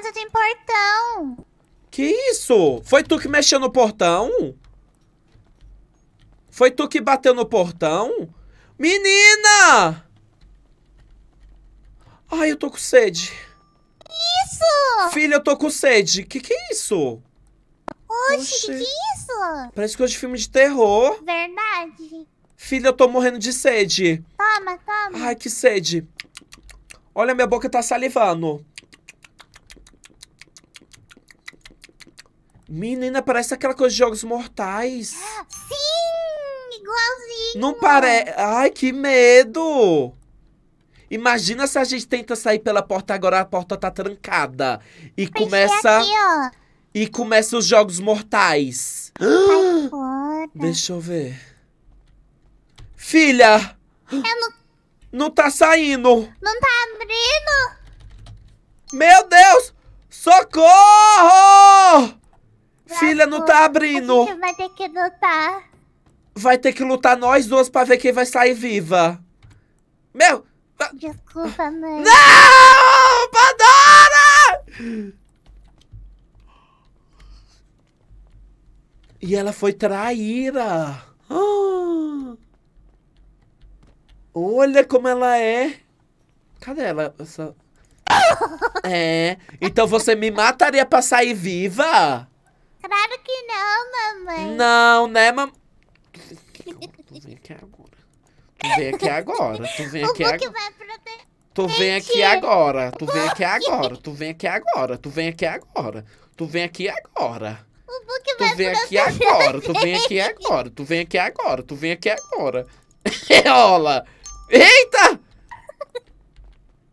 casa tem portão. Que isso? Foi tu que mexeu no portão? Foi tu que bateu no portão? Menina! Ai, eu tô com sede. Isso! Filha, eu tô com sede. Que que é isso? Oxe, que que é isso? Parece hoje é filme de terror. Verdade. Filha, eu tô morrendo de sede. Toma, toma. Ai, que sede. Olha, minha boca tá salivando. Menina, parece aquela coisa de Jogos Mortais. Ah, sim, igualzinho. Não parece... Ai, que medo. Imagina se a gente tenta sair pela porta agora, a porta tá trancada. E começa... Aqui, e começa os Jogos Mortais. deixa eu ver. Filha! Eu não... não tá saindo. Não tá abrindo. Meu Deus! Socorro! Olha, não tá abrindo. A gente vai ter que lutar. Vai ter que lutar nós duas pra ver quem vai sair viva. Meu! Desculpa, mãe. Não! Padora! E ela foi traíra. Olha como ela é. Cadê ela? Essa... É. Então você me mataria pra sair viva? Claro que não, mamãe. Não, né, mamãe? Tu vem aqui agora. Tu vem aqui agora. Tu vem aqui agora. Tu vem aqui agora. Tu vem aqui agora. Tu vem aqui agora. Tu vem aqui agora. Tu vem aqui agora. Tu vem aqui agora. Tu vem aqui agora. Tu vem aqui agora. Tu vem aqui agora. Olha. Eita!